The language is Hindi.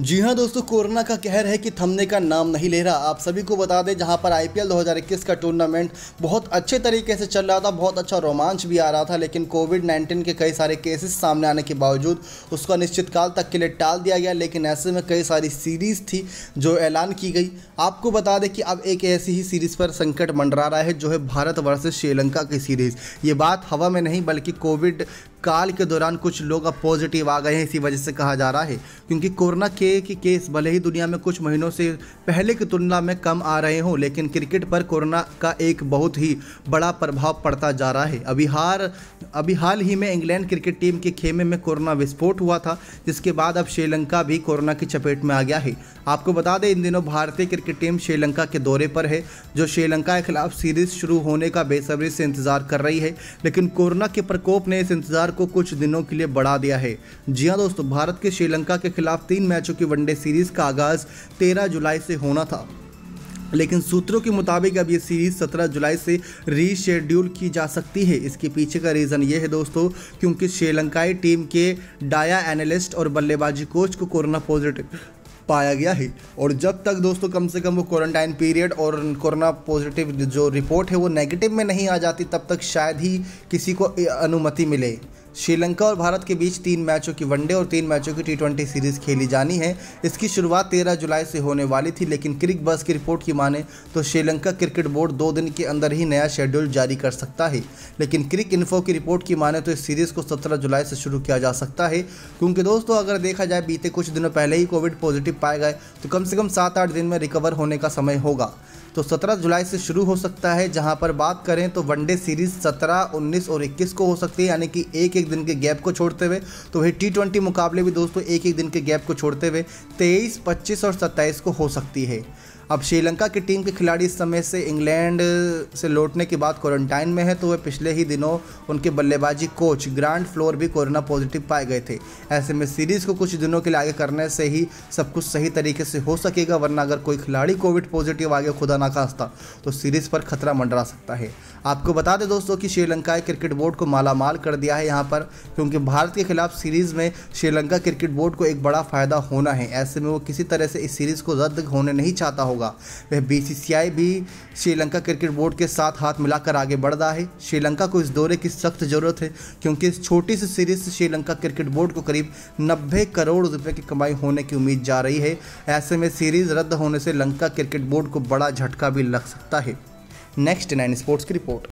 जी हाँ दोस्तों कोरोना का कहर है कि थमने का नाम नहीं ले रहा आप सभी को बता दें जहाँ पर आईपीएल 2021 का टूर्नामेंट बहुत अच्छे तरीके से चल रहा था बहुत अच्छा रोमांच भी आ रहा था लेकिन कोविड 19 के कई सारे केसेस सामने आने के बावजूद उसको अनिश्चित काल तक के लिए टाल दिया गया लेकिन ऐसे में कई सारी सीरीज़ थी जो ऐलान की गई आपको बता दें कि अब एक ऐसी ही सीरीज़ पर संकट मंडरा रहा है जो है भारत वर्सेज श्रीलंका की सीरीज़ ये बात हवा में नहीं बल्कि कोविड काल के दौरान कुछ लोग अब पॉजिटिव आ गए हैं इसी वजह से कहा जा रहा है क्योंकि कोरोना के केस भले ही दुनिया में कुछ महीनों से पहले की तुलना में कम आ रहे हों लेकिन क्रिकेट पर कोरोना का एक बहुत ही बड़ा प्रभाव पड़ता जा रहा है अभी हार अभी हाल ही में इंग्लैंड क्रिकेट टीम के खेमे में कोरोना विस्फोट हुआ था जिसके बाद अब श्रीलंका भी कोरोना की चपेट में आ गया है आपको बता दें इन दिनों भारतीय क्रिकेट टीम श्रीलंका के दौरे पर है जो श्रीलंका के खिलाफ सीरीज शुरू होने का बेसब्री से इंतजार कर रही है लेकिन कोरोना के प्रकोप ने इस इंतजार को कुछ दिनों के लिए बढ़ा दिया है जी हाँ दोस्तों भारत के श्रीलंका के खिलाफ तीन मैचों की वनडे सीरीज का आगाज 13 जुलाई से होना था लेकिन सूत्रों के मुताबिक अब ये सीरीज 17 जुलाई से रीशेड्यूल की जा सकती है इसके पीछे का रीज़न ये है दोस्तों क्योंकि श्रीलंकाई टीम के डाया एनालिस्ट और बल्लेबाजी कोच को कोरोना पॉजिटिव पाया गया है और जब तक दोस्तों कम से कम वो क्वारंटाइन पीरियड और कोरोना पॉजिटिव जो रिपोर्ट है वो नेगेटिव में नहीं आ जाती तब तक शायद ही किसी को अनुमति मिले श्रीलंका और भारत के बीच तीन मैचों की वनडे और तीन मैचों की टी सीरीज खेली जानी है इसकी शुरुआत तेरह जुलाई से होने वाली थी लेकिन क्रिक बस की रिपोर्ट की माने तो श्रीलंका क्रिकेट बोर्ड दो दिन के अंदर ही नया शेड्यूल जारी कर सकता है लेकिन क्रिक इन्फो की रिपोर्ट की माने तो इस सीरीज़ को सत्रह जुलाई से शुरू किया जा सकता है क्योंकि दोस्तों अगर देखा जाए बीते कुछ दिनों पहले ही कोविड पॉजिटिव पाए गए तो कम से कम सात आठ दिन में रिकवर होने का समय होगा तो 17 जुलाई से शुरू हो सकता है जहां पर बात करें तो वनडे सीरीज 17, 19 और 21 को हो सकती है यानी कि एक एक दिन के गैप को छोड़ते हुए तो वही टी ट्वेंटी मुकाबले भी दोस्तों एक एक दिन के गैप को छोड़ते हुए तेईस पच्चीस और सत्ताईस को हो सकती है अब श्रीलंका की टीम के खिलाड़ी इस समय से इंग्लैंड से लौटने के बाद क्वारंटाइन में है तो वे पिछले ही दिनों उनके बल्लेबाजी कोच ग्रांड फ्लोर भी कोरोना पॉजिटिव पाए गए थे ऐसे में सीरीज़ को कुछ दिनों के लिए आगे करने से ही सब कुछ सही तरीके से हो सकेगा वरना अगर कोई खिलाड़ी कोविड पॉजिटिव आ गया खुदा ना खास्ता तो सीरीज़ पर खतरा मंडरा सकता है आपको बता दें दोस्तों कि श्रीलंका क्रिकेट बोर्ड को मालामाल कर दिया है यहाँ पर क्योंकि भारत के खिलाफ सीरीज़ में श्रीलंका क्रिकेट बोर्ड को एक बड़ा फ़ायदा होना है ऐसे में वो किसी तरह से इस सीरीज़ को रद्द होने नहीं चाहता होगा वह बी भी श्रीलंका क्रिकेट बोर्ड के साथ हाथ मिलाकर आगे बढ़ रहा है श्रीलंका को इस दौरे की सख्त ज़रूरत है क्योंकि इस छोटी सी सीरीज़ से श्रीलंका क्रिकेट बोर्ड को करीब नब्बे करोड़ रुपये की कमाई होने की उम्मीद जा रही है ऐसे में सीरीज़ रद्द होने से लंका क्रिकेट बोर्ड को बड़ा झटका भी लग सकता है नेक्स्ट नाइन स्पोर्ट्स की रिपोर्ट